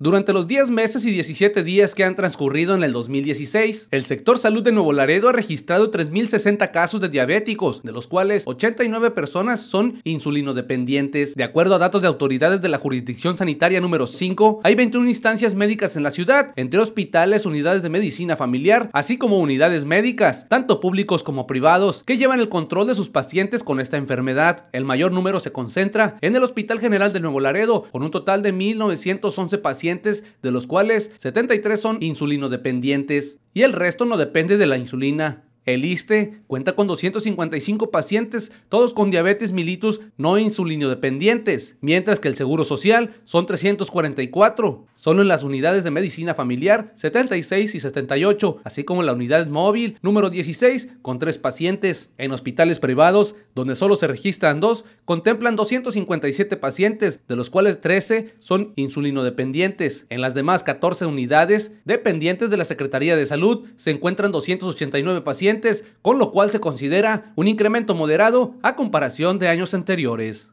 Durante los 10 meses y 17 días que han transcurrido en el 2016, el sector salud de Nuevo Laredo ha registrado 3.060 casos de diabéticos, de los cuales 89 personas son insulinodependientes. De acuerdo a datos de autoridades de la jurisdicción sanitaria número 5, hay 21 instancias médicas en la ciudad, entre hospitales, unidades de medicina familiar, así como unidades médicas, tanto públicos como privados, que llevan el control de sus pacientes con esta enfermedad. El mayor número se concentra en el Hospital General de Nuevo Laredo, con un total de 1.911 pacientes de los cuales 73 son insulinodependientes y el resto no depende de la insulina. El ISTE cuenta con 255 pacientes, todos con diabetes mellitus no insulinodependientes, mientras que el Seguro Social son 344. Solo en las unidades de medicina familiar 76 y 78, así como en la unidad móvil número 16 con 3 pacientes. En hospitales privados, donde solo se registran 2, contemplan 257 pacientes, de los cuales 13 son insulinodependientes. En las demás 14 unidades, dependientes de la Secretaría de Salud, se encuentran 289 pacientes con lo cual se considera un incremento moderado a comparación de años anteriores.